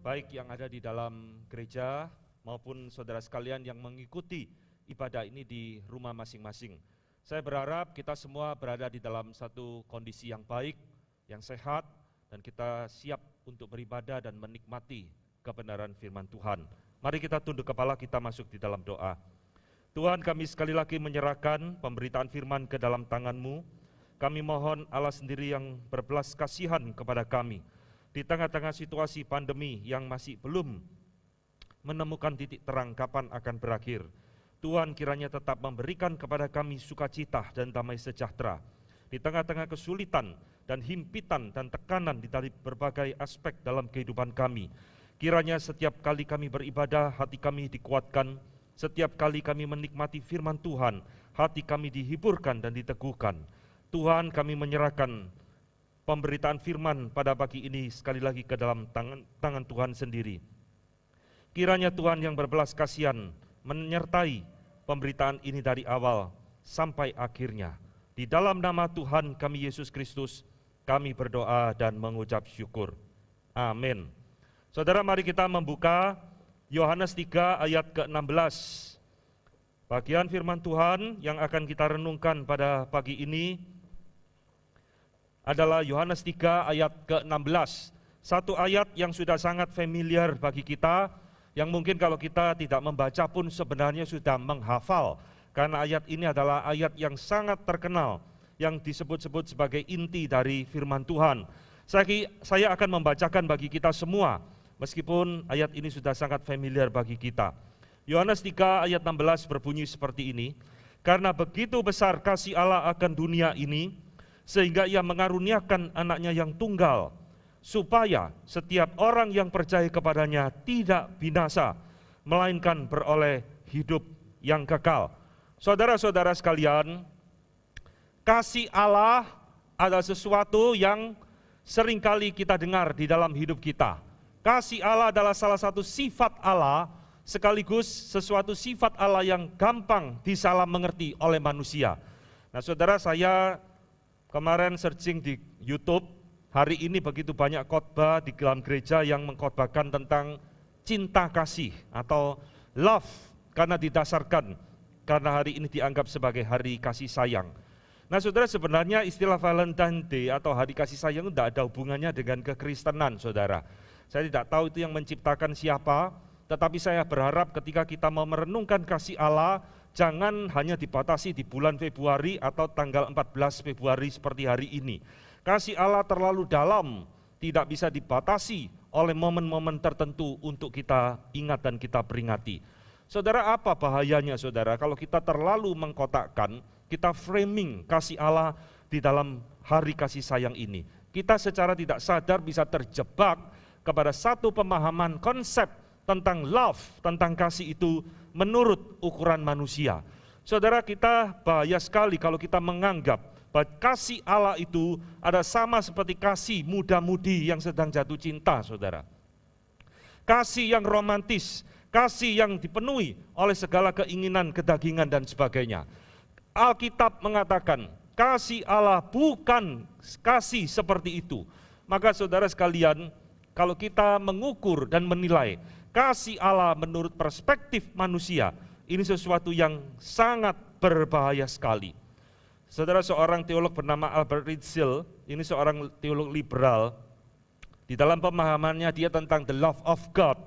baik yang ada di dalam gereja maupun saudara sekalian yang mengikuti ibadah ini di rumah masing-masing. Saya berharap kita semua berada di dalam satu kondisi yang baik, yang sehat, dan kita siap untuk beribadah dan menikmati kebenaran firman Tuhan. Mari kita tunduk kepala, kita masuk di dalam doa. Tuhan kami sekali lagi menyerahkan pemberitaan firman ke dalam tangan-Mu. Kami mohon Allah sendiri yang berbelas kasihan kepada kami, di tengah-tengah situasi pandemi yang masih belum menemukan titik terang kapan akan berakhir. Tuhan kiranya tetap memberikan kepada kami sukacita dan damai sejahtera di tengah-tengah kesulitan dan himpitan dan tekanan di dari berbagai aspek dalam kehidupan kami. Kiranya setiap kali kami beribadah, hati kami dikuatkan. Setiap kali kami menikmati firman Tuhan, hati kami dihiburkan dan diteguhkan. Tuhan kami menyerahkan pemberitaan firman pada pagi ini sekali lagi ke dalam tangan, tangan Tuhan sendiri. Kiranya Tuhan yang berbelas kasihan menyertai pemberitaan ini dari awal sampai akhirnya. Di dalam nama Tuhan kami Yesus Kristus, kami berdoa dan mengucap syukur. Amin. Saudara mari kita membuka Yohanes 3 ayat ke-16. Bagian firman Tuhan yang akan kita renungkan pada pagi ini adalah Yohanes 3 ayat ke-16. Satu ayat yang sudah sangat familiar bagi kita, yang mungkin kalau kita tidak membaca pun sebenarnya sudah menghafal. Karena ayat ini adalah ayat yang sangat terkenal, yang disebut-sebut sebagai inti dari firman Tuhan. Saya akan membacakan bagi kita semua, meskipun ayat ini sudah sangat familiar bagi kita. Yohanes 3 ayat 16 berbunyi seperti ini, Karena begitu besar kasih Allah akan dunia ini, sehingga ia mengaruniakan anaknya yang tunggal, supaya setiap orang yang percaya kepadanya tidak binasa, melainkan beroleh hidup yang kekal. Saudara-saudara sekalian, kasih Allah adalah sesuatu yang seringkali kita dengar di dalam hidup kita. Kasih Allah adalah salah satu sifat Allah, sekaligus sesuatu sifat Allah yang gampang disalah mengerti oleh manusia. Nah saudara saya Kemarin searching di YouTube, hari ini begitu banyak khotbah di dalam gereja yang mengkhotbahkan tentang cinta kasih atau love karena didasarkan karena hari ini dianggap sebagai hari kasih sayang. Nah saudara sebenarnya istilah Valentine Day atau hari kasih sayang tidak ada hubungannya dengan kekristenan saudara. Saya tidak tahu itu yang menciptakan siapa, tetapi saya berharap ketika kita mau merenungkan kasih Allah, jangan hanya dibatasi di bulan Februari atau tanggal 14 Februari seperti hari ini. Kasih Allah terlalu dalam, tidak bisa dibatasi oleh momen-momen tertentu untuk kita ingat dan kita peringati. Saudara, apa bahayanya saudara kalau kita terlalu mengkotakkan, kita framing kasih Allah di dalam hari kasih sayang ini. Kita secara tidak sadar bisa terjebak kepada satu pemahaman konsep tentang love, tentang kasih itu menurut ukuran manusia. Saudara kita bahaya sekali kalau kita menganggap bahwa kasih Allah itu ada sama seperti kasih muda-mudi yang sedang jatuh cinta, saudara. Kasih yang romantis, kasih yang dipenuhi oleh segala keinginan, kedagingan, dan sebagainya. Alkitab mengatakan, kasih Allah bukan kasih seperti itu. Maka saudara sekalian, kalau kita mengukur dan menilai kasih Allah menurut perspektif manusia, ini sesuatu yang sangat berbahaya sekali. Saudara seorang teolog bernama Albert Ritzel, ini seorang teolog liberal, di dalam pemahamannya dia tentang the love of God,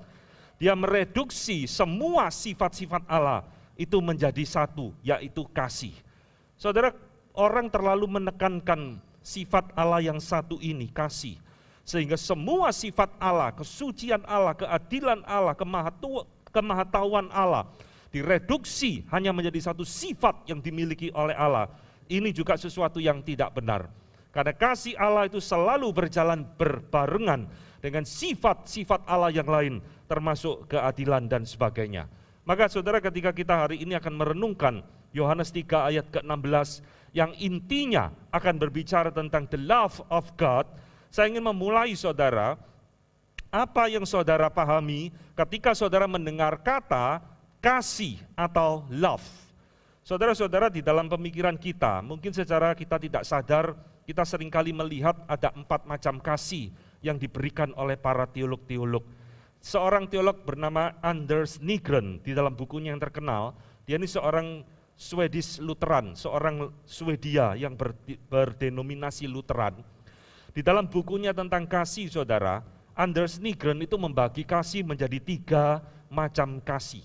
dia mereduksi semua sifat-sifat Allah itu menjadi satu, yaitu kasih. Saudara, orang terlalu menekankan sifat Allah yang satu ini, kasih. Sehingga semua sifat Allah, kesucian Allah, keadilan Allah, kemahatauan Allah direduksi hanya menjadi satu sifat yang dimiliki oleh Allah. Ini juga sesuatu yang tidak benar. Karena kasih Allah itu selalu berjalan berbarengan dengan sifat-sifat Allah yang lain, termasuk keadilan dan sebagainya. Maka saudara ketika kita hari ini akan merenungkan Yohanes 3 ayat ke-16 yang intinya akan berbicara tentang the love of God, saya ingin memulai saudara, apa yang saudara pahami ketika saudara mendengar kata kasih atau love. Saudara-saudara di dalam pemikiran kita, mungkin secara kita tidak sadar, kita seringkali melihat ada empat macam kasih yang diberikan oleh para teolog-teolog. Seorang teolog bernama Anders Nigren di dalam bukunya yang terkenal, dia ini seorang Swedish Lutheran, seorang Swedia yang berdenominasi Lutheran. Di dalam bukunya tentang kasih saudara, Anders Nigren itu membagi kasih menjadi tiga macam kasih.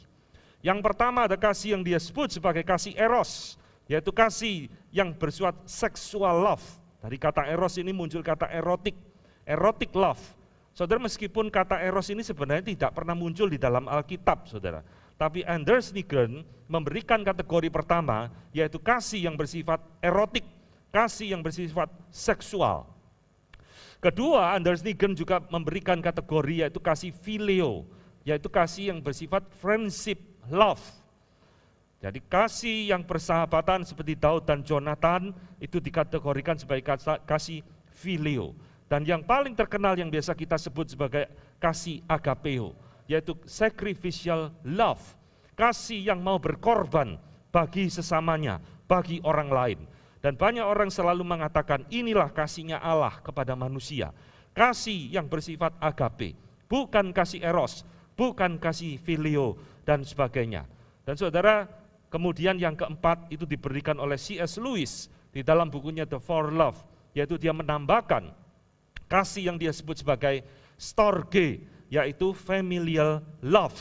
Yang pertama ada kasih yang dia sebut sebagai kasih eros, yaitu kasih yang bersuat sexual love. Dari kata eros ini muncul kata erotik, erotik love. Saudara meskipun kata eros ini sebenarnya tidak pernah muncul di dalam Alkitab, saudara. Tapi Anders Nigren memberikan kategori pertama, yaitu kasih yang bersifat erotik, kasih yang bersifat seksual. Kedua, Anders Nigen juga memberikan kategori yaitu kasih filio, yaitu kasih yang bersifat friendship, love. Jadi kasih yang persahabatan seperti Daud dan Jonathan itu dikategorikan sebagai kasih filio. Dan yang paling terkenal yang biasa kita sebut sebagai kasih agapeo, yaitu sacrificial love. Kasih yang mau berkorban bagi sesamanya, bagi orang lain. Dan banyak orang selalu mengatakan inilah kasihnya Allah kepada manusia. Kasih yang bersifat agape, bukan kasih eros, bukan kasih filio dan sebagainya. Dan saudara, kemudian yang keempat itu diberikan oleh C.S. Lewis di dalam bukunya The Four Love, yaitu dia menambahkan kasih yang dia sebut sebagai storge, yaitu familial love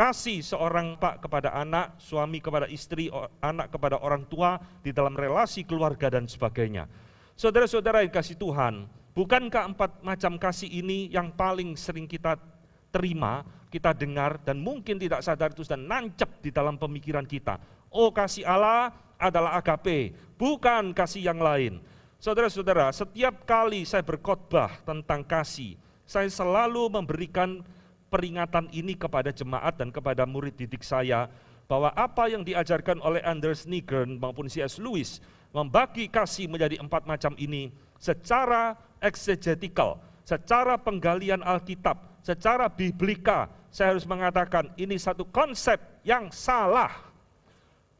kasih seorang pak kepada anak, suami kepada istri, anak kepada orang tua di dalam relasi keluarga dan sebagainya. Saudara-saudara yang kasih Tuhan, bukankah empat macam kasih ini yang paling sering kita terima, kita dengar dan mungkin tidak sadar itu dan nancep di dalam pemikiran kita. Oh kasih Allah adalah agape, bukan kasih yang lain. Saudara-saudara, setiap kali saya berkhotbah tentang kasih, saya selalu memberikan peringatan ini kepada jemaat dan kepada murid didik saya bahwa apa yang diajarkan oleh Anders Nigren maupun C.S. Lewis membagi kasih menjadi empat macam ini secara exegetical, secara penggalian Alkitab, secara biblika, saya harus mengatakan ini satu konsep yang salah.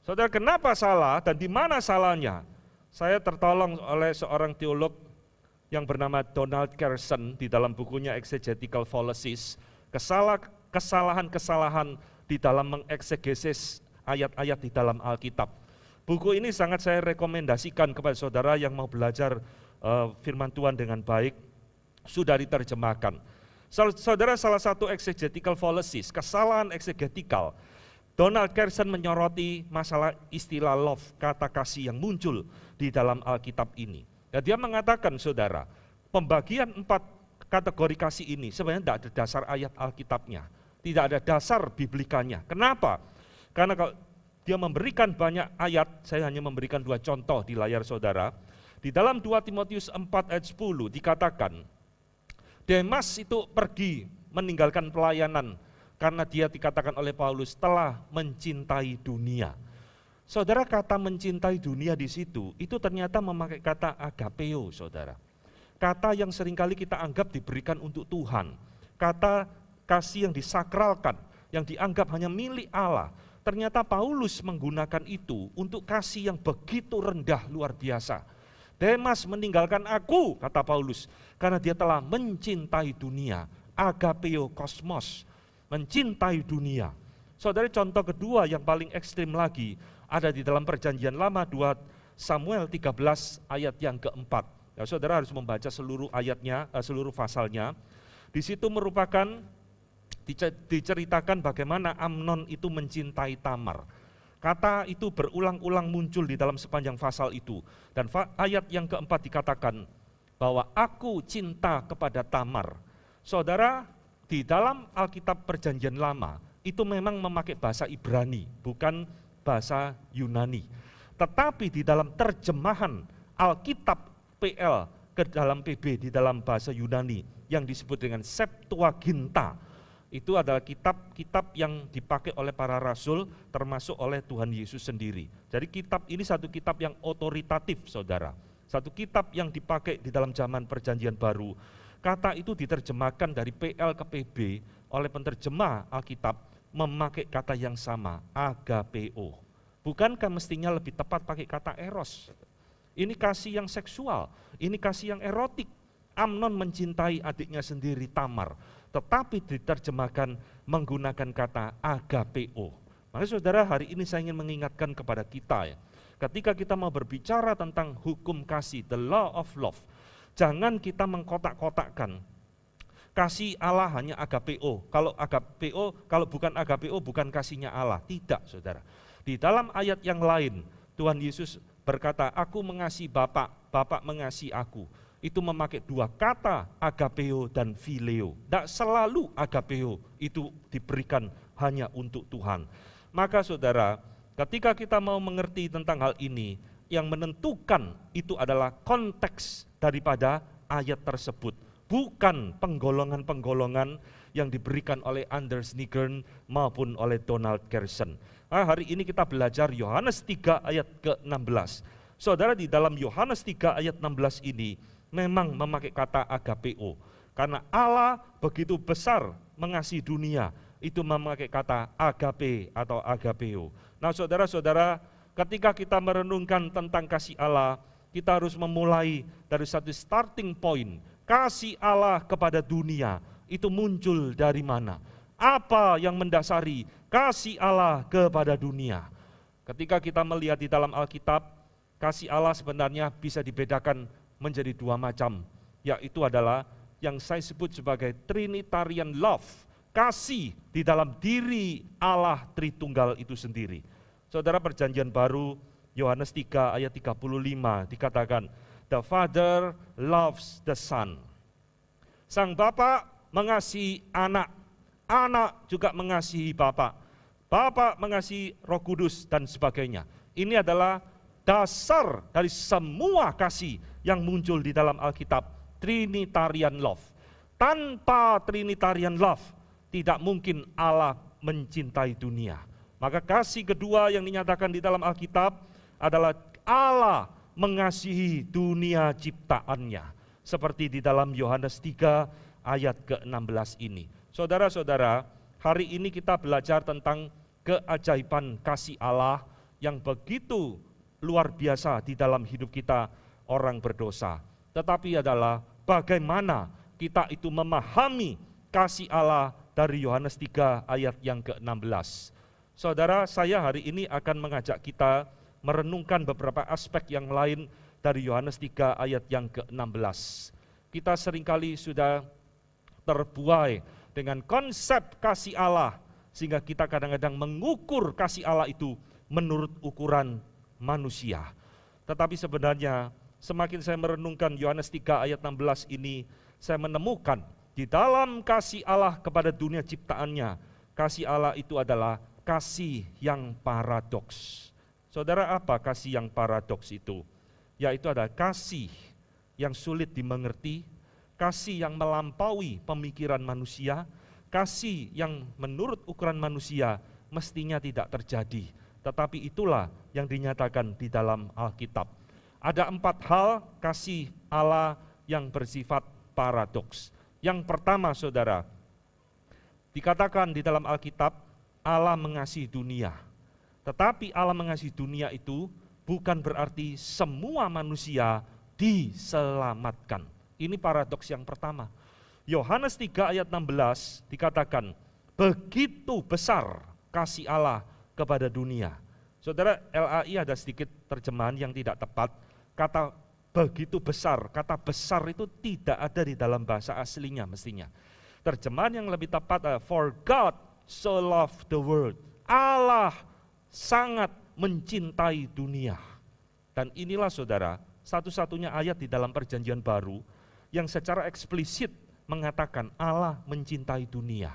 Saudara, kenapa salah dan di mana salahnya? Saya tertolong oleh seorang teolog yang bernama Donald Carson di dalam bukunya Exegetical Fallacies kesalahan-kesalahan di dalam mengeksegesis ayat-ayat di dalam Alkitab. Buku ini sangat saya rekomendasikan kepada saudara yang mau belajar uh, firman Tuhan dengan baik, sudah diterjemahkan. Saudara salah satu exegetical fallacies, kesalahan exegetical. Donald Carson menyoroti masalah istilah love, kata kasih yang muncul di dalam Alkitab ini. Dan dia mengatakan saudara, pembagian empat kategori kasih ini sebenarnya tidak ada dasar ayat Alkitabnya, tidak ada dasar biblikanya. Kenapa? Karena kalau dia memberikan banyak ayat, saya hanya memberikan dua contoh di layar saudara. Di dalam 2 Timotius 4 ayat 10 dikatakan, Demas itu pergi meninggalkan pelayanan karena dia dikatakan oleh Paulus telah mencintai dunia. Saudara kata mencintai dunia di situ itu ternyata memakai kata agapeo, saudara kata yang seringkali kita anggap diberikan untuk Tuhan, kata kasih yang disakralkan, yang dianggap hanya milik Allah. Ternyata Paulus menggunakan itu untuk kasih yang begitu rendah luar biasa. Demas meninggalkan aku, kata Paulus, karena dia telah mencintai dunia. Agapeo kosmos, mencintai dunia. Saudara contoh kedua yang paling ekstrim lagi ada di dalam perjanjian lama 2 Samuel 13 ayat yang keempat. Ya, saudara harus membaca seluruh ayatnya, eh, seluruh pasalnya. Di situ merupakan diceritakan bagaimana Amnon itu mencintai Tamar. Kata itu berulang-ulang muncul di dalam sepanjang pasal itu. Dan ayat yang keempat dikatakan bahwa aku cinta kepada Tamar. Saudara, di dalam Alkitab Perjanjian Lama itu memang memakai bahasa Ibrani, bukan bahasa Yunani. Tetapi di dalam terjemahan Alkitab PL ke dalam PB di dalam bahasa Yunani yang disebut dengan Septuaginta. Itu adalah kitab-kitab yang dipakai oleh para rasul termasuk oleh Tuhan Yesus sendiri. Jadi kitab ini satu kitab yang otoritatif saudara. Satu kitab yang dipakai di dalam zaman perjanjian baru. Kata itu diterjemahkan dari PL ke PB oleh penterjemah Alkitab memakai kata yang sama, agapeo. Bukankah mestinya lebih tepat pakai kata eros? Ini kasih yang seksual, ini kasih yang erotik. Amnon mencintai adiknya sendiri Tamar, tetapi diterjemahkan menggunakan kata agapeo. Maka saudara hari ini saya ingin mengingatkan kepada kita ya, ketika kita mau berbicara tentang hukum kasih, the law of love, jangan kita mengkotak-kotakkan kasih Allah hanya agapeo. Kalau agapeo, kalau bukan agapeo bukan kasihnya Allah. Tidak, Saudara. Di dalam ayat yang lain Tuhan Yesus berkata, aku mengasihi Bapak, Bapak mengasihi aku. Itu memakai dua kata agapeo dan fileo. Tidak selalu agapeo itu diberikan hanya untuk Tuhan. Maka saudara, ketika kita mau mengerti tentang hal ini, yang menentukan itu adalah konteks daripada ayat tersebut. Bukan penggolongan-penggolongan yang diberikan oleh Anders Nigern maupun oleh Donald Gerson. Ah, hari ini kita belajar Yohanes 3 ayat ke-16. Saudara di dalam Yohanes 3 ayat 16 ini memang memakai kata agapeo. Karena Allah begitu besar mengasihi dunia, itu memakai kata agape atau agapeo. Nah saudara-saudara, ketika kita merenungkan tentang kasih Allah, kita harus memulai dari satu starting point. Kasih Allah kepada dunia itu muncul dari mana? Apa yang mendasari kasih Allah kepada dunia. Ketika kita melihat di dalam Alkitab, kasih Allah sebenarnya bisa dibedakan menjadi dua macam, yaitu adalah yang saya sebut sebagai Trinitarian love, kasih di dalam diri Allah Tritunggal itu sendiri. Saudara perjanjian baru Yohanes 3 ayat 35 dikatakan, The Father loves the Son. Sang Bapa mengasihi anak Anak juga mengasihi Bapak. Bapak mengasihi Roh Kudus dan sebagainya. Ini adalah dasar dari semua kasih yang muncul di dalam Alkitab, Trinitarian love. Tanpa Trinitarian love, tidak mungkin Allah mencintai dunia. Maka kasih kedua yang dinyatakan di dalam Alkitab adalah Allah mengasihi dunia ciptaannya. Seperti di dalam Yohanes 3 ayat ke-16 ini. Saudara-saudara, hari ini kita belajar tentang keajaiban kasih Allah yang begitu luar biasa di dalam hidup kita orang berdosa. Tetapi adalah bagaimana kita itu memahami kasih Allah dari Yohanes 3 ayat yang ke-16. Saudara, saya hari ini akan mengajak kita merenungkan beberapa aspek yang lain dari Yohanes 3 ayat yang ke-16. Kita seringkali sudah terbuai dengan konsep kasih Allah sehingga kita kadang-kadang mengukur kasih Allah itu menurut ukuran manusia. Tetapi sebenarnya semakin saya merenungkan Yohanes 3 ayat 16 ini, saya menemukan di dalam kasih Allah kepada dunia ciptaannya, kasih Allah itu adalah kasih yang paradoks. Saudara, apa kasih yang paradoks itu? Yaitu ada kasih yang sulit dimengerti, kasih yang melampaui pemikiran manusia, kasih yang menurut ukuran manusia mestinya tidak terjadi. Tetapi itulah yang dinyatakan di dalam Alkitab. Ada empat hal kasih Allah yang bersifat paradoks. Yang pertama, saudara, dikatakan di dalam Alkitab, Allah mengasihi dunia. Tetapi Allah mengasihi dunia itu bukan berarti semua manusia diselamatkan ini paradoks yang pertama. Yohanes 3 ayat 16 dikatakan, begitu besar kasih Allah kepada dunia. Saudara, LAI ada sedikit terjemahan yang tidak tepat. Kata begitu besar, kata besar itu tidak ada di dalam bahasa aslinya mestinya. Terjemahan yang lebih tepat, adalah eh, for God so loved the world. Allah sangat mencintai dunia. Dan inilah saudara, satu-satunya ayat di dalam perjanjian baru yang secara eksplisit mengatakan Allah mencintai dunia.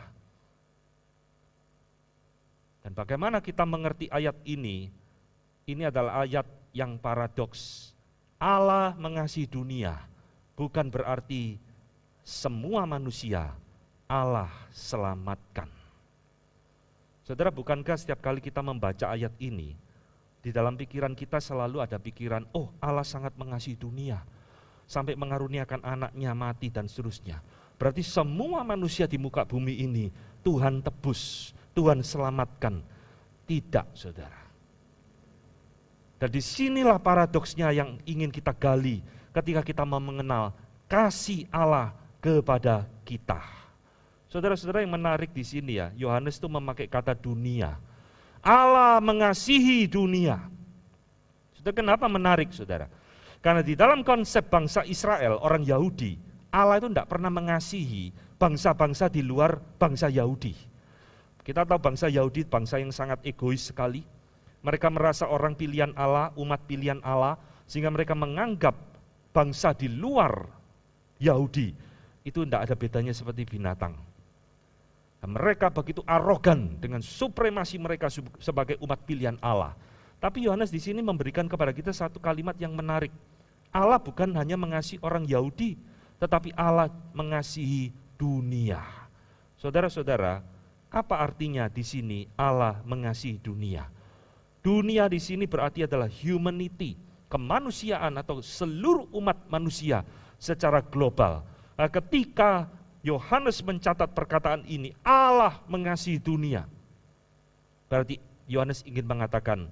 Dan bagaimana kita mengerti ayat ini? Ini adalah ayat yang paradoks. Allah mengasihi dunia bukan berarti semua manusia Allah selamatkan. Saudara, bukankah setiap kali kita membaca ayat ini, di dalam pikiran kita selalu ada pikiran, oh Allah sangat mengasihi dunia, sampai mengaruniakan anaknya mati dan seterusnya. Berarti semua manusia di muka bumi ini Tuhan tebus, Tuhan selamatkan. Tidak, saudara. Dan disinilah paradoksnya yang ingin kita gali ketika kita mau mengenal kasih Allah kepada kita. Saudara-saudara yang menarik di sini ya, Yohanes itu memakai kata dunia. Allah mengasihi dunia. Sudah kenapa menarik saudara? Karena di dalam konsep bangsa Israel, orang Yahudi, Allah itu tidak pernah mengasihi bangsa-bangsa di luar bangsa Yahudi. Kita tahu bangsa Yahudi bangsa yang sangat egois sekali. Mereka merasa orang pilihan Allah, umat pilihan Allah, sehingga mereka menganggap bangsa di luar Yahudi itu tidak ada bedanya seperti binatang. Dan mereka begitu arogan dengan supremasi mereka sebagai umat pilihan Allah. Tapi Yohanes di sini memberikan kepada kita satu kalimat yang menarik. Allah bukan hanya mengasihi orang Yahudi, tetapi Allah mengasihi dunia. Saudara-saudara, apa artinya di sini Allah mengasihi dunia? Dunia di sini berarti adalah humanity, kemanusiaan atau seluruh umat manusia secara global. Nah, ketika Yohanes mencatat perkataan ini, Allah mengasihi dunia. Berarti Yohanes ingin mengatakan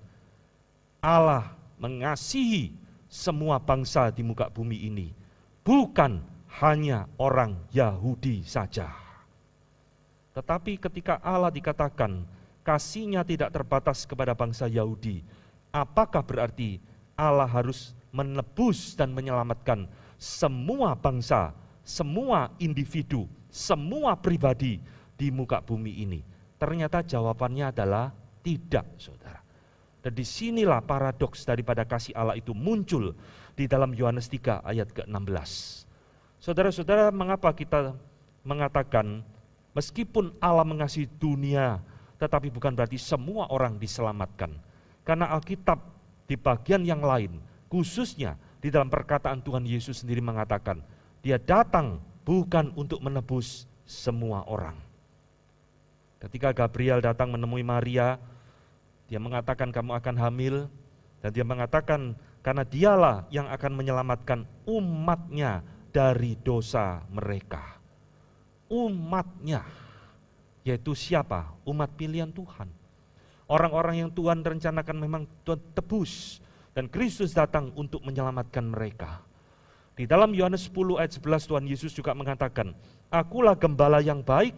Allah mengasihi semua bangsa di muka bumi ini, bukan hanya orang Yahudi saja. Tetapi ketika Allah dikatakan kasihnya tidak terbatas kepada bangsa Yahudi, apakah berarti Allah harus menebus dan menyelamatkan semua bangsa, semua individu, semua pribadi di muka bumi ini? Ternyata jawabannya adalah tidak, saudara. Dan disinilah paradoks daripada kasih Allah itu muncul di dalam Yohanes 3 ayat ke-16. Saudara-saudara, mengapa kita mengatakan meskipun Allah mengasihi dunia, tetapi bukan berarti semua orang diselamatkan. Karena Alkitab di bagian yang lain, khususnya di dalam perkataan Tuhan Yesus sendiri mengatakan, dia datang bukan untuk menebus semua orang. Ketika Gabriel datang menemui Maria, dia mengatakan kamu akan hamil dan dia mengatakan karena dialah yang akan menyelamatkan umatnya dari dosa mereka. Umatnya, yaitu siapa? Umat pilihan Tuhan. Orang-orang yang Tuhan rencanakan memang Tuhan tebus dan Kristus datang untuk menyelamatkan mereka. Di dalam Yohanes 10 ayat 11 Tuhan Yesus juga mengatakan, Akulah gembala yang baik,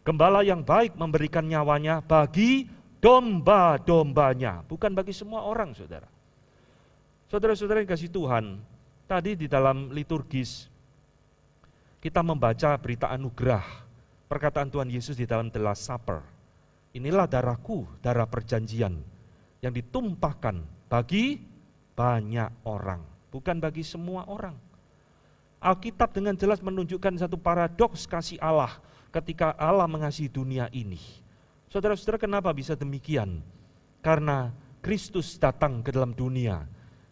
gembala yang baik memberikan nyawanya bagi domba-dombanya. Bukan bagi semua orang, saudara. Saudara-saudara yang kasih Tuhan, tadi di dalam liturgis, kita membaca berita anugerah, perkataan Tuhan Yesus di dalam The Last Supper. Inilah darahku, darah perjanjian, yang ditumpahkan bagi banyak orang, bukan bagi semua orang. Alkitab dengan jelas menunjukkan satu paradoks kasih Allah ketika Allah mengasihi dunia ini Saudara-saudara, kenapa bisa demikian? Karena Kristus datang ke dalam dunia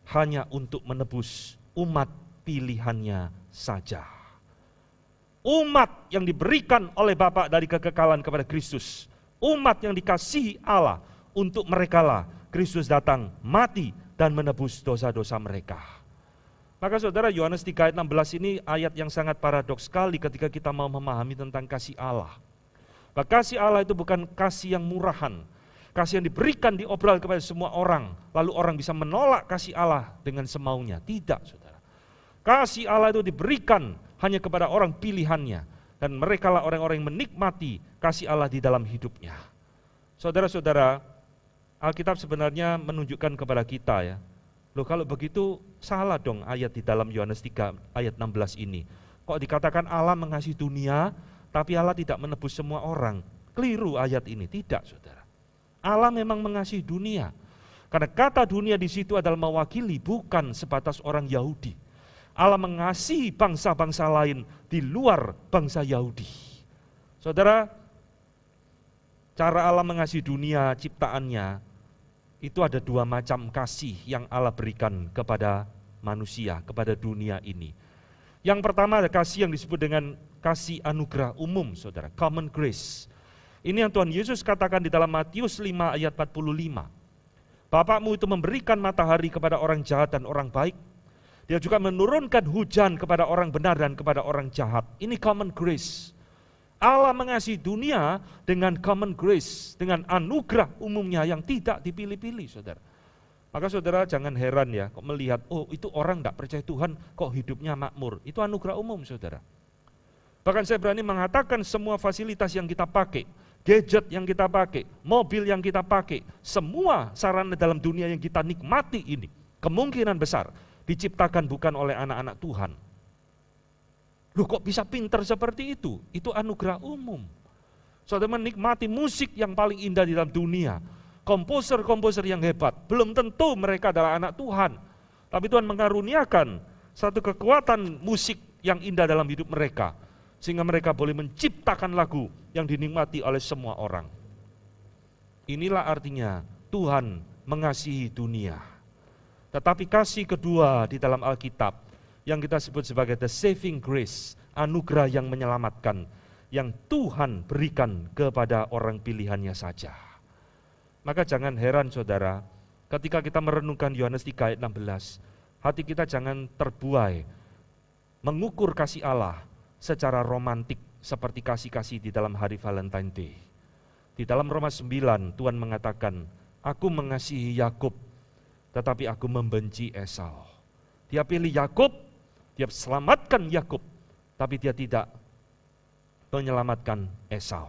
hanya untuk menebus umat pilihannya saja. Umat yang diberikan oleh Bapa dari kekekalan kepada Kristus, umat yang dikasihi Allah untuk merekalah Kristus datang mati dan menebus dosa-dosa mereka. Maka saudara Yohanes 3 ayat 16 ini ayat yang sangat paradoks sekali ketika kita mau memahami tentang kasih Allah. Bahwa kasih Allah itu bukan kasih yang murahan, kasih yang diberikan diobral kepada semua orang, lalu orang bisa menolak kasih Allah dengan semaunya. Tidak, saudara. Kasih Allah itu diberikan hanya kepada orang pilihannya, dan mereka lah orang-orang yang menikmati kasih Allah di dalam hidupnya. Saudara-saudara, Alkitab sebenarnya menunjukkan kepada kita ya, Loh kalau begitu salah dong ayat di dalam Yohanes 3 ayat 16 ini. Kok dikatakan Allah mengasihi dunia tapi Allah tidak menebus semua orang. Keliru ayat ini, tidak saudara. Allah memang mengasihi dunia. Karena kata dunia di situ adalah mewakili bukan sebatas orang Yahudi. Allah mengasihi bangsa-bangsa lain di luar bangsa Yahudi. Saudara, cara Allah mengasihi dunia ciptaannya itu ada dua macam kasih yang Allah berikan kepada manusia, kepada dunia ini. Yang pertama ada kasih yang disebut dengan kasih anugerah umum saudara, common grace. Ini yang Tuhan Yesus katakan di dalam Matius 5 ayat 45. Bapakmu itu memberikan matahari kepada orang jahat dan orang baik. Dia juga menurunkan hujan kepada orang benar dan kepada orang jahat. Ini common grace. Allah mengasihi dunia dengan common grace, dengan anugerah umumnya yang tidak dipilih-pilih, saudara. Maka saudara jangan heran ya, kok melihat, oh itu orang tidak percaya Tuhan, kok hidupnya makmur. Itu anugerah umum, saudara. Bahkan saya berani mengatakan semua fasilitas yang kita pakai, gadget yang kita pakai, mobil yang kita pakai, semua sarana dalam dunia yang kita nikmati ini kemungkinan besar diciptakan bukan oleh anak-anak Tuhan. Loh kok bisa pinter seperti itu? Itu anugerah umum. Saudara menikmati musik yang paling indah di dalam dunia. Komposer-komposer yang hebat. Belum tentu mereka adalah anak Tuhan. Tapi Tuhan mengaruniakan satu kekuatan musik yang indah dalam hidup mereka sehingga mereka boleh menciptakan lagu yang dinikmati oleh semua orang. Inilah artinya Tuhan mengasihi dunia. Tetapi kasih kedua di dalam Alkitab yang kita sebut sebagai the saving grace, anugerah yang menyelamatkan yang Tuhan berikan kepada orang pilihannya saja. Maka jangan heran saudara, ketika kita merenungkan Yohanes 3 ayat 16, hati kita jangan terbuai mengukur kasih Allah secara romantik seperti kasih-kasih di dalam hari Valentine Day. Di dalam Roma 9 Tuhan mengatakan, "Aku mengasihi Yakub, tetapi aku membenci Esau." Dia pilih Yakub, dia selamatkan Yakub, tapi dia tidak menyelamatkan Esau.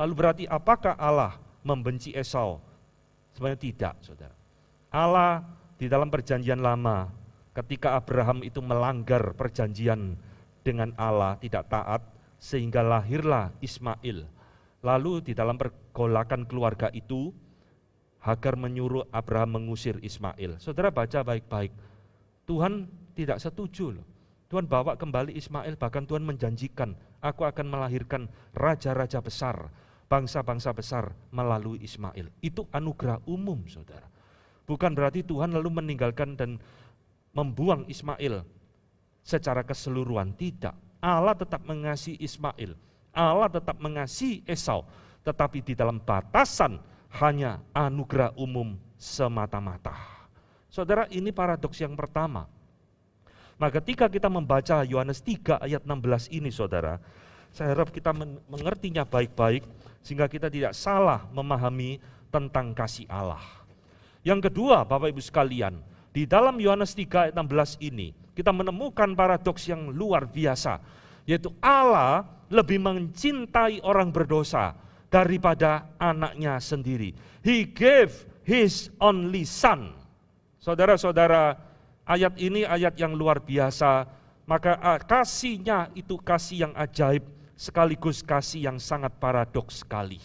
Lalu berarti apakah Allah membenci Esau? Sebenarnya tidak, Saudara. Allah di dalam perjanjian lama ketika Abraham itu melanggar perjanjian dengan Allah, tidak taat, sehingga lahirlah Ismail. Lalu di dalam pergolakan keluarga itu, Hagar menyuruh Abraham mengusir Ismail. Saudara baca baik-baik. Tuhan tidak setuju loh. Tuhan bawa kembali Ismail, bahkan Tuhan menjanjikan, aku akan melahirkan raja-raja besar, bangsa-bangsa besar melalui Ismail. Itu anugerah umum, saudara. Bukan berarti Tuhan lalu meninggalkan dan membuang Ismail secara keseluruhan. Tidak. Allah tetap mengasihi Ismail. Allah tetap mengasihi Esau. Tetapi di dalam batasan hanya anugerah umum semata-mata. Saudara, ini paradoks yang pertama. Nah, ketika kita membaca Yohanes 3 ayat 16 ini, Saudara, saya harap kita mengertinya baik-baik sehingga kita tidak salah memahami tentang kasih Allah. Yang kedua, Bapak Ibu sekalian, di dalam Yohanes 3 ayat 16 ini, kita menemukan paradoks yang luar biasa, yaitu Allah lebih mencintai orang berdosa daripada anaknya sendiri. He gave his only son. Saudara-saudara, ayat ini ayat yang luar biasa, maka ah, kasihnya itu kasih yang ajaib sekaligus kasih yang sangat paradoks sekali.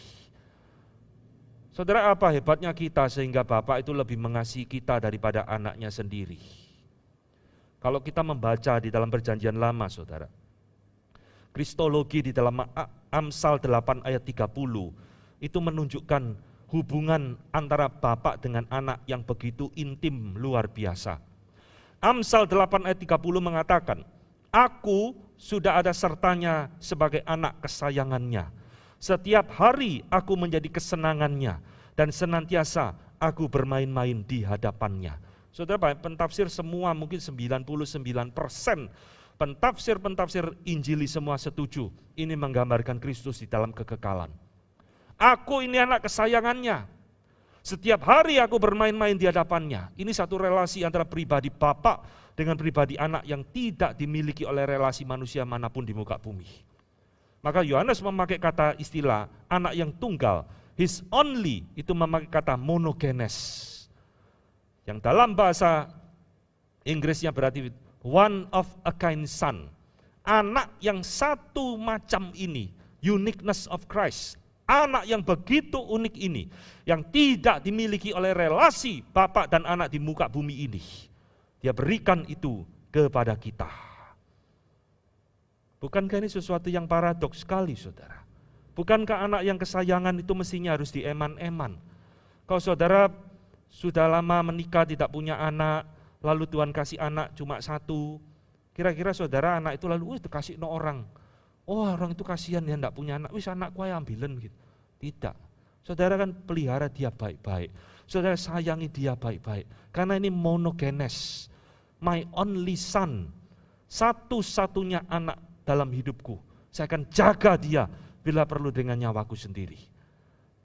Saudara, apa hebatnya kita sehingga Bapak itu lebih mengasihi kita daripada anaknya sendiri? Kalau kita membaca di dalam perjanjian lama, saudara. Kristologi di dalam Amsal 8 ayat 30, itu menunjukkan hubungan antara bapak dengan anak yang begitu intim, luar biasa. Amsal 8 ayat 30 mengatakan, Aku sudah ada sertanya sebagai anak kesayangannya. Setiap hari aku menjadi kesenangannya dan senantiasa aku bermain-main di hadapannya. Saudara pentafsir semua mungkin 99% pentafsir-pentafsir Injili semua setuju. Ini menggambarkan Kristus di dalam kekekalan. Aku ini anak kesayangannya. Setiap hari aku bermain-main di hadapannya. Ini satu relasi antara pribadi Bapak dengan pribadi anak yang tidak dimiliki oleh relasi manusia manapun di muka bumi. Maka Yohanes memakai kata istilah anak yang tunggal, his only itu memakai kata monogenes yang dalam bahasa Inggrisnya berarti one of a kind son. Anak yang satu macam ini, uniqueness of Christ. Anak yang begitu unik ini, yang tidak dimiliki oleh relasi bapak dan anak di muka bumi ini. Dia berikan itu kepada kita. Bukankah ini sesuatu yang paradoks sekali, saudara? Bukankah anak yang kesayangan itu mestinya harus dieman-eman? Kalau saudara sudah lama menikah tidak punya anak, lalu Tuhan kasih anak cuma satu. Kira-kira saudara anak itu lalu, itu kasih no orang. Oh orang itu kasihan ya tidak punya anak, wis anakku ya ambilin gitu. Tidak. Saudara kan pelihara dia baik-baik. Saudara sayangi dia baik-baik. Karena ini monogenes. My only son. Satu-satunya anak dalam hidupku. Saya akan jaga dia bila perlu dengan nyawaku sendiri.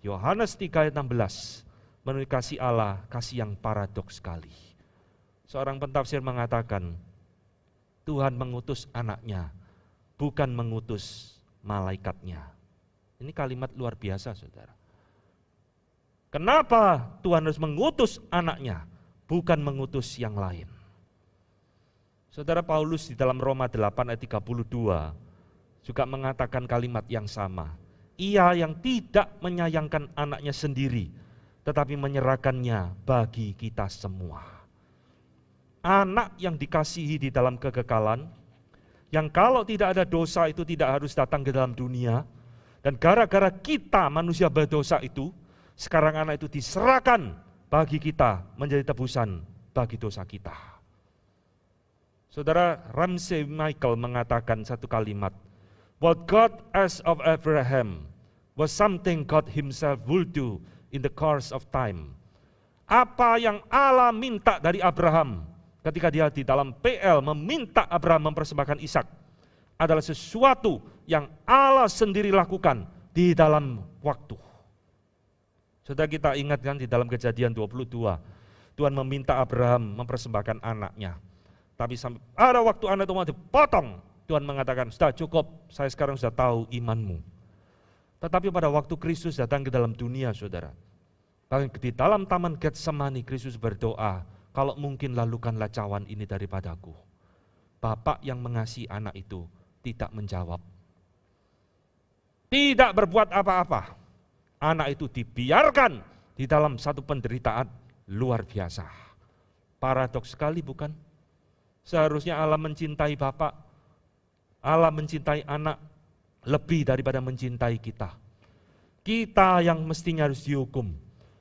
Yohanes 3 ayat 16 menurut kasih Allah, kasih yang paradoks sekali. Seorang pentafsir mengatakan, Tuhan mengutus anaknya, bukan mengutus malaikatnya. Ini kalimat luar biasa, saudara. Kenapa Tuhan harus mengutus anaknya, bukan mengutus yang lain? Saudara Paulus di dalam Roma 8 ayat 32 juga mengatakan kalimat yang sama. Ia yang tidak menyayangkan anaknya sendiri, tetapi menyerahkannya bagi kita semua. Anak yang dikasihi di dalam kekekalan, yang kalau tidak ada dosa itu tidak harus datang ke dalam dunia, dan gara-gara kita manusia berdosa itu, sekarang anak itu diserahkan bagi kita menjadi tebusan bagi dosa kita. Saudara Ramsey Michael mengatakan satu kalimat, What God asked of Abraham was something God himself would do in the course of time. Apa yang Allah minta dari Abraham ketika dia di dalam PL meminta Abraham mempersembahkan Ishak adalah sesuatu yang Allah sendiri lakukan di dalam waktu. Sudah kita ingatkan di dalam kejadian 22, Tuhan meminta Abraham mempersembahkan anaknya. Tapi sampai ada waktu anak itu mau dipotong, Tuhan mengatakan, sudah cukup, saya sekarang sudah tahu imanmu. Tetapi pada waktu Kristus datang ke dalam dunia, saudara, di dalam taman Getsemani Kristus berdoa, kalau mungkin lalukanlah cawan ini daripadaku. Bapak yang mengasihi anak itu tidak menjawab. Tidak berbuat apa-apa. Anak itu dibiarkan di dalam satu penderitaan luar biasa. Paradoks sekali bukan? Seharusnya Allah mencintai Bapak, Allah mencintai anak lebih daripada mencintai kita. Kita yang mestinya harus dihukum,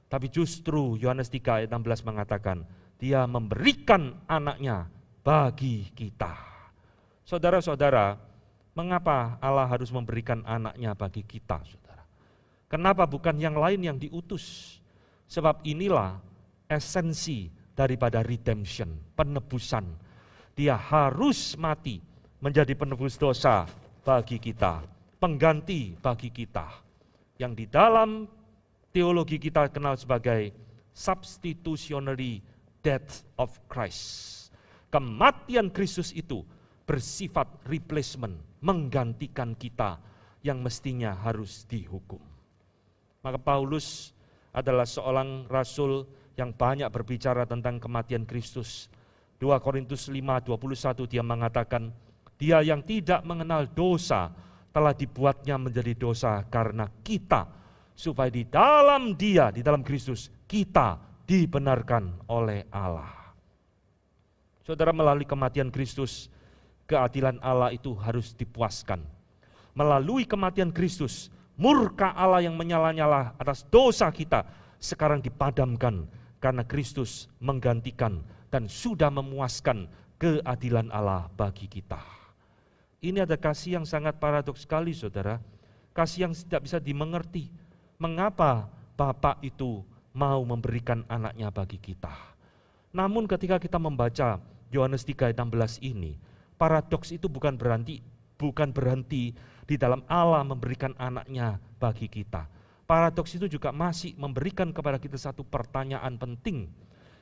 tapi justru Yohanes 3 ayat 16 mengatakan, dia memberikan anaknya bagi kita. Saudara-saudara, mengapa Allah harus memberikan anaknya bagi kita, saudara? Kenapa bukan yang lain yang diutus? Sebab inilah esensi daripada redemption, penebusan. Dia harus mati menjadi penebus dosa bagi kita, pengganti bagi kita. Yang di dalam teologi kita kenal sebagai substitutionary death of Christ. Kematian Kristus itu bersifat replacement, menggantikan kita yang mestinya harus dihukum. Maka Paulus adalah seorang rasul yang banyak berbicara tentang kematian Kristus. 2 Korintus 5:21 dia mengatakan, dia yang tidak mengenal dosa telah dibuatnya menjadi dosa karena kita supaya di dalam Dia, di dalam Kristus, kita dibenarkan oleh Allah. Saudara, melalui kematian Kristus, keadilan Allah itu harus dipuaskan. Melalui kematian Kristus, murka Allah yang menyala-nyala atas dosa kita sekarang dipadamkan karena Kristus menggantikan dan sudah memuaskan keadilan Allah bagi kita. Ini ada kasih yang sangat paradoks sekali saudara. Kasih yang tidak bisa dimengerti mengapa Bapak itu mau memberikan anaknya bagi kita. Namun ketika kita membaca Yohanes 3:16 ini, paradoks itu bukan berhenti bukan berhenti di dalam Allah memberikan anaknya bagi kita. Paradoks itu juga masih memberikan kepada kita satu pertanyaan penting.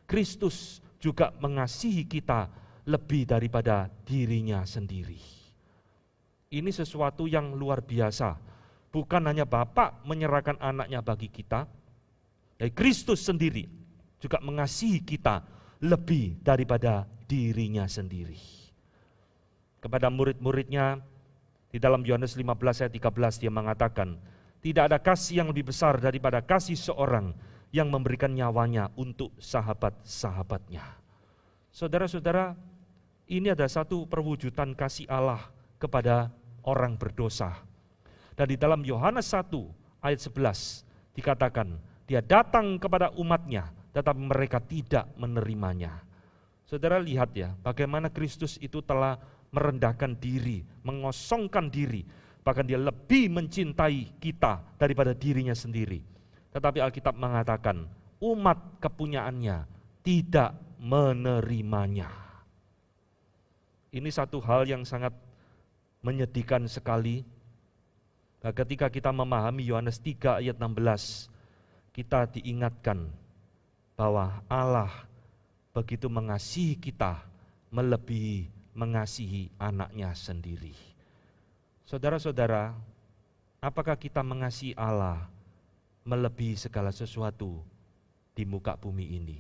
Kristus juga mengasihi kita lebih daripada dirinya sendiri. Ini sesuatu yang luar biasa bukan hanya Bapak menyerahkan anaknya bagi kita, tapi Kristus sendiri juga mengasihi kita lebih daripada dirinya sendiri. Kepada murid-muridnya, di dalam Yohanes 15 ayat 13 dia mengatakan, tidak ada kasih yang lebih besar daripada kasih seorang yang memberikan nyawanya untuk sahabat-sahabatnya. Saudara-saudara, ini ada satu perwujudan kasih Allah kepada orang berdosa dan di dalam Yohanes 1 ayat 11 dikatakan, dia datang kepada umatnya, tetapi mereka tidak menerimanya. Saudara lihat ya, bagaimana Kristus itu telah merendahkan diri, mengosongkan diri, bahkan dia lebih mencintai kita daripada dirinya sendiri. Tetapi Alkitab mengatakan, umat kepunyaannya tidak menerimanya. Ini satu hal yang sangat menyedihkan sekali Nah, ketika kita memahami Yohanes 3 ayat 16, kita diingatkan bahwa Allah begitu mengasihi kita melebihi mengasihi anaknya sendiri. Saudara-saudara, apakah kita mengasihi Allah melebihi segala sesuatu di muka bumi ini?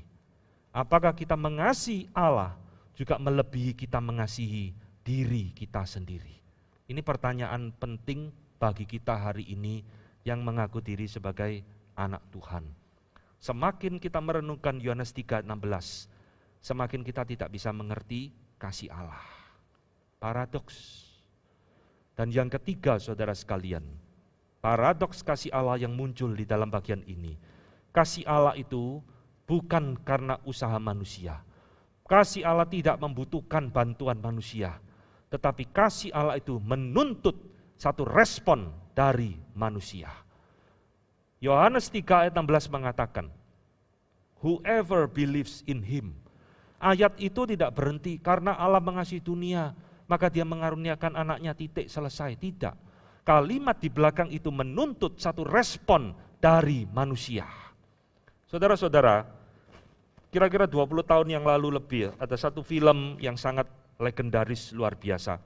Apakah kita mengasihi Allah juga melebihi kita mengasihi diri kita sendiri? Ini pertanyaan penting bagi kita hari ini yang mengaku diri sebagai anak Tuhan. Semakin kita merenungkan Yohanes 3:16, semakin kita tidak bisa mengerti kasih Allah. Paradoks. Dan yang ketiga saudara sekalian, paradoks kasih Allah yang muncul di dalam bagian ini. Kasih Allah itu bukan karena usaha manusia. Kasih Allah tidak membutuhkan bantuan manusia, tetapi kasih Allah itu menuntut satu respon dari manusia. Yohanes 3 ayat 16 mengatakan, Whoever believes in him. Ayat itu tidak berhenti karena Allah mengasihi dunia, maka dia mengaruniakan anaknya titik selesai. Tidak. Kalimat di belakang itu menuntut satu respon dari manusia. Saudara-saudara, kira-kira 20 tahun yang lalu lebih ada satu film yang sangat legendaris luar biasa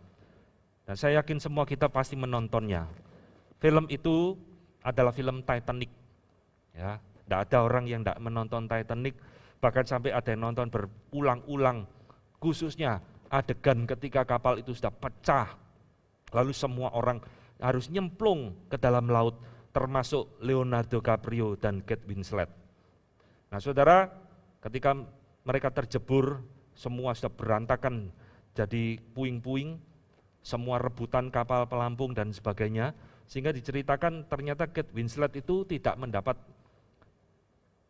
dan saya yakin semua kita pasti menontonnya. Film itu adalah film Titanic. Ya, tidak ada orang yang tidak menonton Titanic, bahkan sampai ada yang nonton berulang-ulang. Khususnya adegan ketika kapal itu sudah pecah, lalu semua orang harus nyemplung ke dalam laut, termasuk Leonardo DiCaprio dan Kate Winslet. Nah saudara, ketika mereka terjebur, semua sudah berantakan jadi puing-puing, semua rebutan kapal pelampung dan sebagainya, sehingga diceritakan ternyata Kate Winslet itu tidak mendapat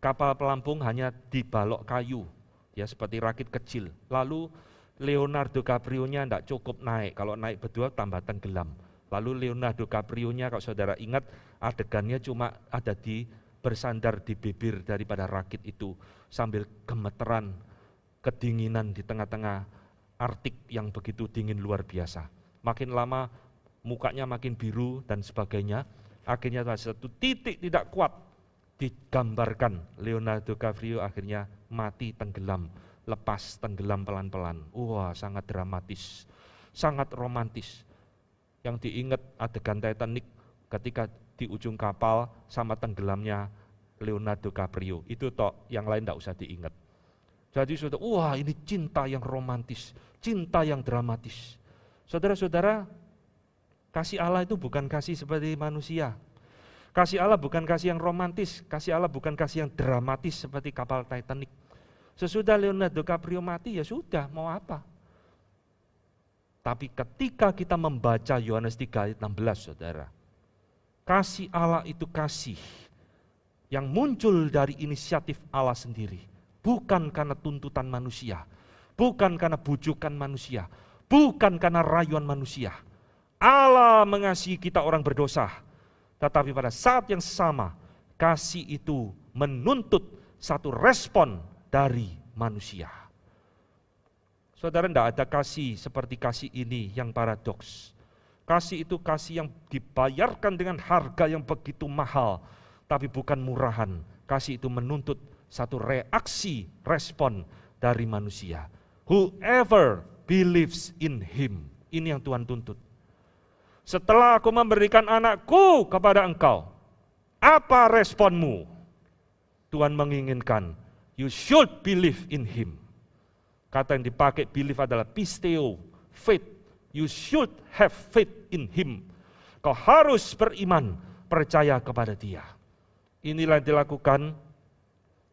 kapal pelampung hanya di balok kayu, ya seperti rakit kecil. Lalu Leonardo Caprio nya tidak cukup naik, kalau naik berdua tambah tenggelam. Lalu Leonardo Caprio nya kalau saudara ingat adegannya cuma ada di bersandar di bibir daripada rakit itu sambil gemeteran kedinginan di tengah-tengah Artik yang begitu dingin luar biasa makin lama mukanya makin biru dan sebagainya. Akhirnya pada satu titik tidak kuat digambarkan Leonardo DiCaprio akhirnya mati tenggelam, lepas tenggelam pelan-pelan. Wah, sangat dramatis, sangat romantis. Yang diingat adegan Titanic ketika di ujung kapal sama tenggelamnya Leonardo DiCaprio. Itu tok, yang lain tidak usah diingat. Jadi sudah, wah ini cinta yang romantis, cinta yang dramatis. Saudara-saudara, kasih Allah itu bukan kasih seperti manusia. Kasih Allah bukan kasih yang romantis, kasih Allah bukan kasih yang dramatis seperti kapal Titanic. Sesudah Leonardo DiCaprio mati ya sudah, mau apa? Tapi ketika kita membaca Yohanes 3 ayat 16, Saudara, kasih Allah itu kasih yang muncul dari inisiatif Allah sendiri, bukan karena tuntutan manusia, bukan karena bujukan manusia, bukan karena rayuan manusia. Allah mengasihi kita orang berdosa, tetapi pada saat yang sama kasih itu menuntut satu respon dari manusia. Saudara, tidak ada kasih seperti kasih ini yang paradoks. Kasih itu kasih yang dibayarkan dengan harga yang begitu mahal, tapi bukan murahan. Kasih itu menuntut satu reaksi, respon dari manusia. Whoever believes in him. Ini yang Tuhan tuntut. Setelah aku memberikan anakku kepada engkau, apa responmu? Tuhan menginginkan, you should believe in him. Kata yang dipakai believe adalah pisteo, faith. You should have faith in him. Kau harus beriman, percaya kepada dia. Inilah yang dilakukan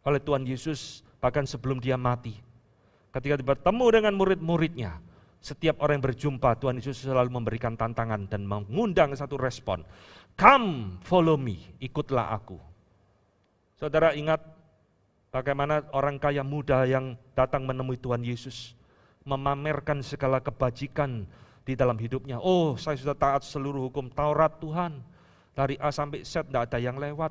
oleh Tuhan Yesus bahkan sebelum dia mati ketika bertemu dengan murid-muridnya, setiap orang yang berjumpa Tuhan Yesus selalu memberikan tantangan dan mengundang satu respon. Come follow me, ikutlah aku. Saudara ingat bagaimana orang kaya muda yang datang menemui Tuhan Yesus memamerkan segala kebajikan di dalam hidupnya. Oh, saya sudah taat seluruh hukum Taurat Tuhan. Dari A sampai Z tidak ada yang lewat.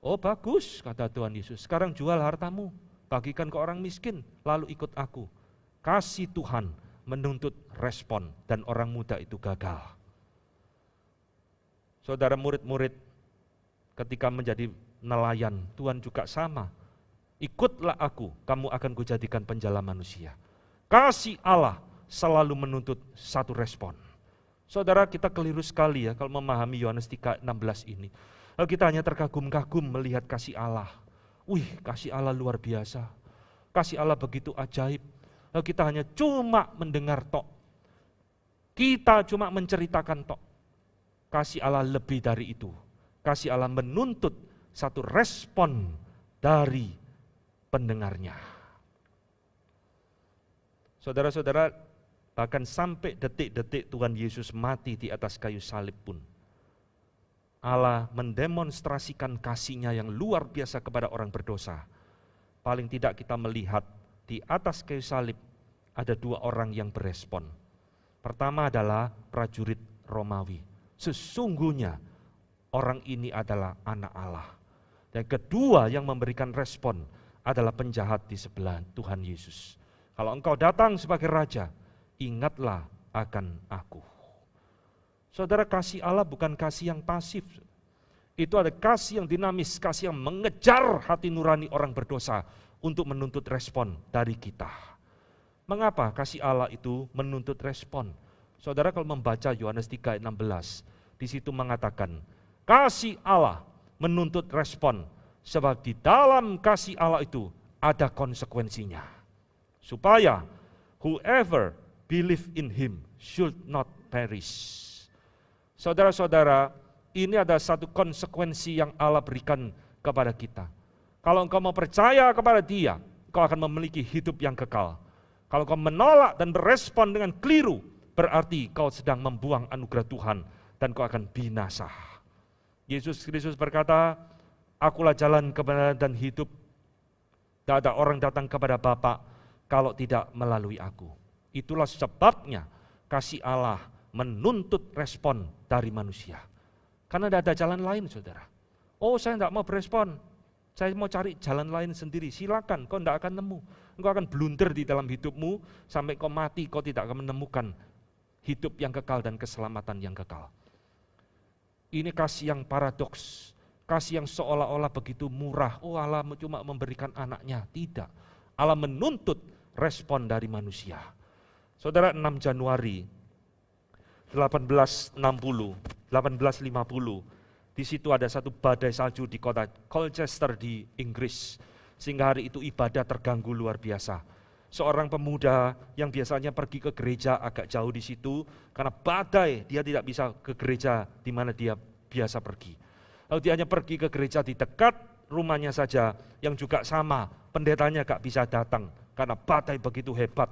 Oh, bagus kata Tuhan Yesus. Sekarang jual hartamu, bagikan ke orang miskin, lalu ikut aku. Kasih Tuhan menuntut respon dan orang muda itu gagal. Saudara murid-murid ketika menjadi nelayan, Tuhan juga sama. Ikutlah aku, kamu akan kujadikan penjala manusia. Kasih Allah selalu menuntut satu respon. Saudara kita keliru sekali ya kalau memahami Yohanes 3:16 ini. kita hanya terkagum-kagum melihat kasih Allah Wih, kasih Allah luar biasa. Kasih Allah begitu ajaib. Lalu kita hanya cuma mendengar tok. Kita cuma menceritakan tok. Kasih Allah lebih dari itu. Kasih Allah menuntut satu respon dari pendengarnya. Saudara-saudara, bahkan sampai detik-detik Tuhan Yesus mati di atas kayu salib pun, Allah mendemonstrasikan kasihnya yang luar biasa kepada orang berdosa. Paling tidak kita melihat di atas kayu salib ada dua orang yang berespon. Pertama adalah prajurit Romawi. Sesungguhnya orang ini adalah anak Allah. Dan kedua yang memberikan respon adalah penjahat di sebelah Tuhan Yesus. Kalau engkau datang sebagai raja, ingatlah akan aku. Saudara kasih Allah bukan kasih yang pasif. Itu ada kasih yang dinamis, kasih yang mengejar hati nurani orang berdosa untuk menuntut respon dari kita. Mengapa kasih Allah itu menuntut respon? Saudara kalau membaca Yohanes 3 ayat 16, di situ mengatakan, kasih Allah menuntut respon sebab di dalam kasih Allah itu ada konsekuensinya. Supaya whoever believe in him should not perish Saudara-saudara, ini ada satu konsekuensi yang Allah berikan kepada kita. Kalau engkau mau percaya kepada dia, engkau akan memiliki hidup yang kekal. Kalau engkau menolak dan berespon dengan keliru, berarti kau sedang membuang anugerah Tuhan dan kau akan binasa. Yesus Kristus berkata, Akulah jalan kebenaran dan hidup. Tidak ada orang datang kepada Bapa kalau tidak melalui aku. Itulah sebabnya kasih Allah menuntut respon dari manusia. Karena tidak ada jalan lain, saudara. Oh, saya tidak mau berespon. Saya mau cari jalan lain sendiri. Silakan, kau tidak akan nemu. Engkau akan blunder di dalam hidupmu sampai kau mati, kau tidak akan menemukan hidup yang kekal dan keselamatan yang kekal. Ini kasih yang paradoks, kasih yang seolah-olah begitu murah. Oh Allah cuma memberikan anaknya, tidak. Allah menuntut respon dari manusia. Saudara 6 Januari 1860, 1850. Di situ ada satu badai salju di kota Colchester di Inggris. Sehingga hari itu ibadah terganggu luar biasa. Seorang pemuda yang biasanya pergi ke gereja agak jauh di situ karena badai dia tidak bisa ke gereja di mana dia biasa pergi. Lalu dia hanya pergi ke gereja di dekat rumahnya saja yang juga sama pendetanya gak bisa datang karena badai begitu hebat.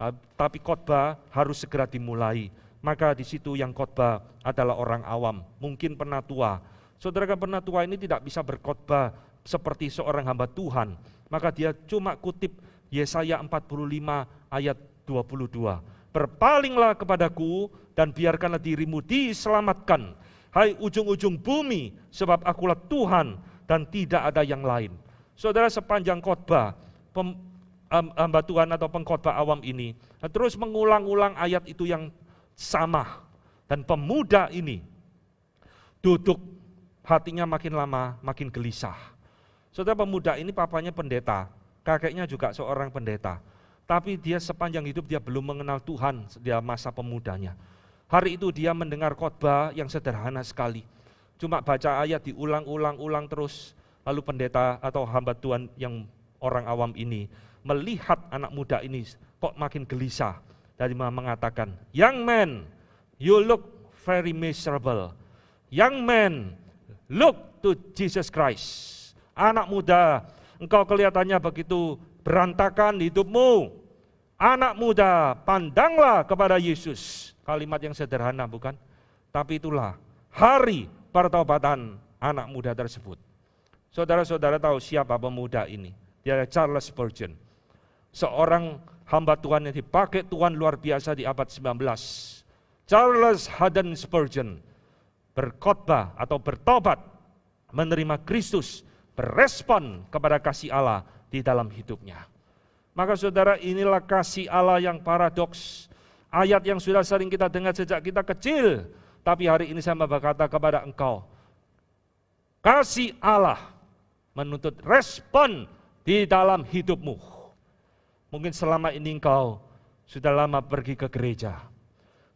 Nah, tapi khotbah harus segera dimulai maka di situ yang khotbah adalah orang awam, mungkin pernah tua, Saudara kan tua ini tidak bisa berkhotbah seperti seorang hamba Tuhan, maka dia cuma kutip Yesaya 45 ayat 22. Berpalinglah kepadaku dan biarkanlah dirimu diselamatkan. Hai ujung-ujung bumi, sebab akulah Tuhan dan tidak ada yang lain. Saudara sepanjang khotbah, hamba Tuhan atau pengkhotbah awam ini terus mengulang-ulang ayat itu yang sama. Dan pemuda ini duduk hatinya makin lama makin gelisah. Saudara pemuda ini papanya pendeta, kakeknya juga seorang pendeta. Tapi dia sepanjang hidup dia belum mengenal Tuhan dia masa pemudanya. Hari itu dia mendengar khotbah yang sederhana sekali. Cuma baca ayat diulang-ulang-ulang terus. Lalu pendeta atau hamba Tuhan yang orang awam ini melihat anak muda ini kok makin gelisah. Dari dan mengatakan, Young man, you look very miserable. Young man, look to Jesus Christ. Anak muda, engkau kelihatannya begitu berantakan hidupmu. Anak muda, pandanglah kepada Yesus. Kalimat yang sederhana bukan? Tapi itulah hari pertobatan anak muda tersebut. Saudara-saudara tahu siapa pemuda ini? Dia Charles Spurgeon. Seorang hamba Tuhan yang dipakai Tuhan luar biasa di abad 19. Charles Haddon Spurgeon berkhotbah atau bertobat, menerima Kristus, berespon kepada kasih Allah di dalam hidupnya. Maka saudara inilah kasih Allah yang paradoks. Ayat yang sudah sering kita dengar sejak kita kecil. Tapi hari ini saya mau berkata kepada engkau. Kasih Allah menuntut respon di dalam hidupmu. Mungkin selama ini engkau sudah lama pergi ke gereja,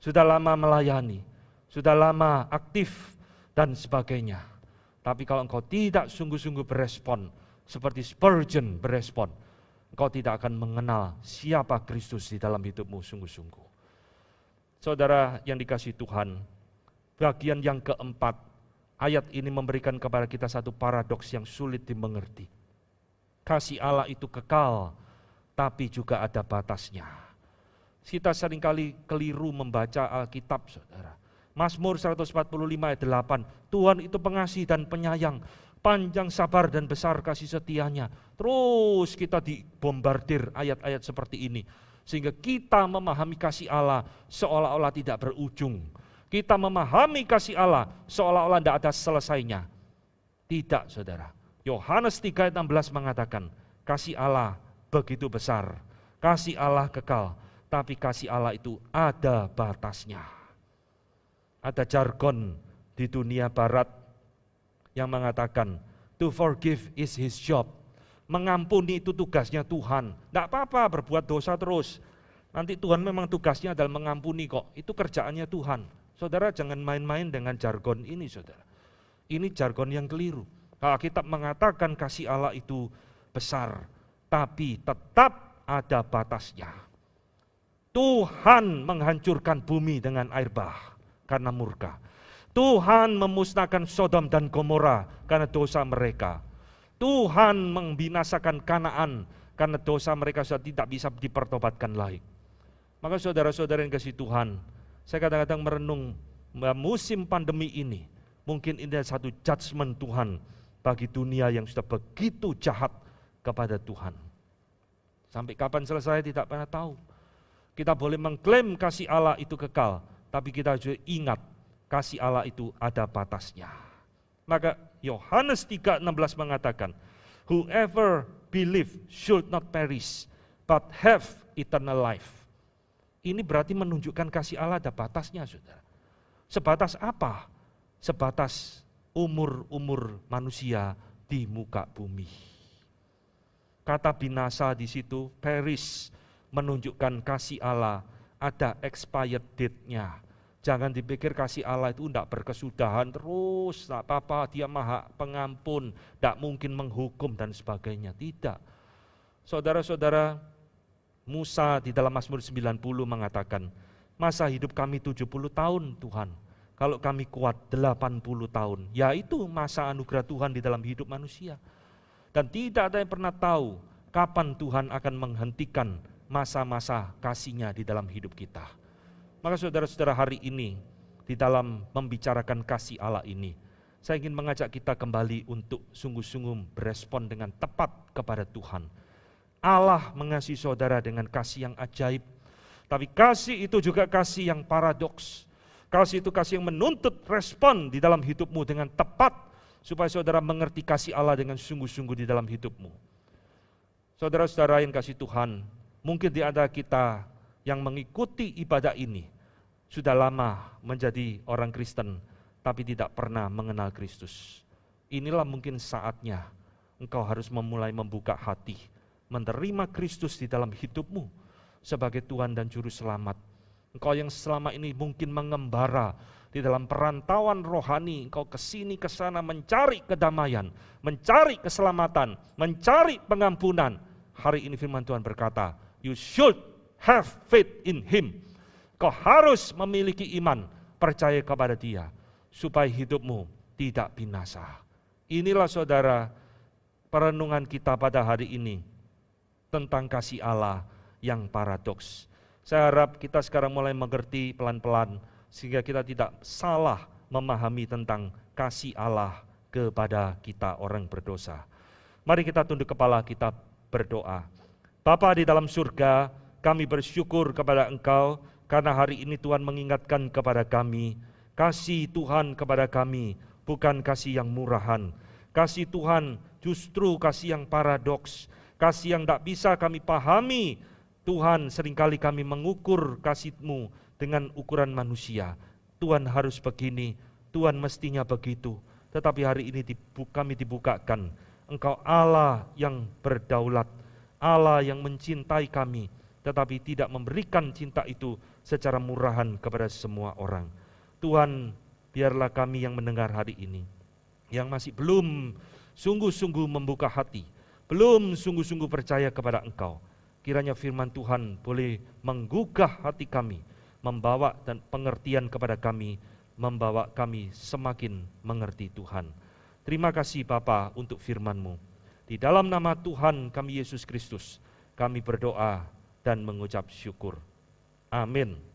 sudah lama melayani, sudah lama aktif dan sebagainya. Tapi kalau engkau tidak sungguh-sungguh berespon seperti Spurgeon berespon, engkau tidak akan mengenal siapa Kristus di dalam hidupmu sungguh-sungguh. Saudara yang dikasih Tuhan, bagian yang keempat, ayat ini memberikan kepada kita satu paradoks yang sulit dimengerti. Kasih Allah itu kekal tapi juga ada batasnya. Kita seringkali keliru membaca Alkitab, saudara. Mazmur 145 ayat 8, Tuhan itu pengasih dan penyayang, panjang sabar dan besar kasih setianya. Terus kita dibombardir ayat-ayat seperti ini. Sehingga kita memahami kasih Allah seolah-olah tidak berujung. Kita memahami kasih Allah seolah-olah tidak ada selesainya. Tidak saudara. Yohanes 3 ayat 16 mengatakan, kasih Allah begitu besar. Kasih Allah kekal, tapi kasih Allah itu ada batasnya. Ada jargon di dunia barat yang mengatakan, to forgive is his job. Mengampuni itu tugasnya Tuhan. Tidak apa-apa berbuat dosa terus. Nanti Tuhan memang tugasnya adalah mengampuni kok. Itu kerjaannya Tuhan. Saudara jangan main-main dengan jargon ini saudara. Ini jargon yang keliru. Kalau kita mengatakan kasih Allah itu besar, tapi tetap ada batasnya. Tuhan menghancurkan bumi dengan air bah karena murka. Tuhan memusnahkan Sodom dan Gomora karena dosa mereka. Tuhan membinasakan Kanaan karena dosa mereka sudah tidak bisa dipertobatkan lagi. Maka saudara-saudara yang kasih Tuhan, saya kadang-kadang merenung musim pandemi ini, mungkin ini adalah satu judgement Tuhan bagi dunia yang sudah begitu jahat kepada Tuhan. Sampai kapan selesai tidak pernah tahu. Kita boleh mengklaim kasih Allah itu kekal, tapi kita juga ingat kasih Allah itu ada batasnya. Maka Yohanes 3:16 mengatakan, "Whoever believe should not perish, but have eternal life." Ini berarti menunjukkan kasih Allah ada batasnya, Saudara. Sebatas apa? Sebatas umur-umur manusia di muka bumi. Kata binasa di situ, peris menunjukkan kasih Allah, ada expired date-nya. Jangan dipikir kasih Allah itu tidak berkesudahan terus, tak apa-apa, dia maha pengampun, tidak mungkin menghukum dan sebagainya. Tidak. Saudara-saudara, Musa di dalam Mazmur 90 mengatakan, masa hidup kami 70 tahun Tuhan, kalau kami kuat 80 tahun, yaitu masa anugerah Tuhan di dalam hidup manusia. Dan tidak ada yang pernah tahu kapan Tuhan akan menghentikan masa-masa kasihnya di dalam hidup kita. Maka saudara-saudara hari ini, di dalam membicarakan kasih Allah ini, saya ingin mengajak kita kembali untuk sungguh-sungguh berespon dengan tepat kepada Tuhan. Allah mengasihi saudara dengan kasih yang ajaib, tapi kasih itu juga kasih yang paradoks. Kasih itu kasih yang menuntut respon di dalam hidupmu dengan tepat supaya saudara mengerti kasih Allah dengan sungguh-sungguh di dalam hidupmu. Saudara-saudara yang kasih Tuhan, mungkin di antara kita yang mengikuti ibadah ini sudah lama menjadi orang Kristen tapi tidak pernah mengenal Kristus. Inilah mungkin saatnya engkau harus memulai membuka hati, menerima Kristus di dalam hidupmu sebagai Tuhan dan juru selamat. Engkau yang selama ini mungkin mengembara di dalam perantauan rohani engkau kesini kesana mencari kedamaian, mencari keselamatan, mencari pengampunan. Hari ini firman Tuhan berkata, you should have faith in him. Kau harus memiliki iman, percaya kepada dia, supaya hidupmu tidak binasa. Inilah saudara perenungan kita pada hari ini tentang kasih Allah yang paradoks. Saya harap kita sekarang mulai mengerti pelan-pelan sehingga kita tidak salah memahami tentang kasih Allah kepada kita orang berdosa. Mari kita tunduk kepala kita berdoa. Bapa di dalam surga, kami bersyukur kepada Engkau karena hari ini Tuhan mengingatkan kepada kami kasih Tuhan kepada kami bukan kasih yang murahan. Kasih Tuhan justru kasih yang paradoks, kasih yang tak bisa kami pahami. Tuhan seringkali kami mengukur kasih-Mu dengan ukuran manusia. Tuhan harus begini, Tuhan mestinya begitu. Tetapi hari ini dibuka, kami dibukakan. Engkau Allah yang berdaulat, Allah yang mencintai kami, tetapi tidak memberikan cinta itu secara murahan kepada semua orang. Tuhan, biarlah kami yang mendengar hari ini, yang masih belum sungguh-sungguh membuka hati, belum sungguh-sungguh percaya kepada Engkau. Kiranya firman Tuhan boleh menggugah hati kami, membawa dan pengertian kepada kami, membawa kami semakin mengerti Tuhan. Terima kasih Bapa untuk firman-Mu. Di dalam nama Tuhan kami Yesus Kristus, kami berdoa dan mengucap syukur. Amin.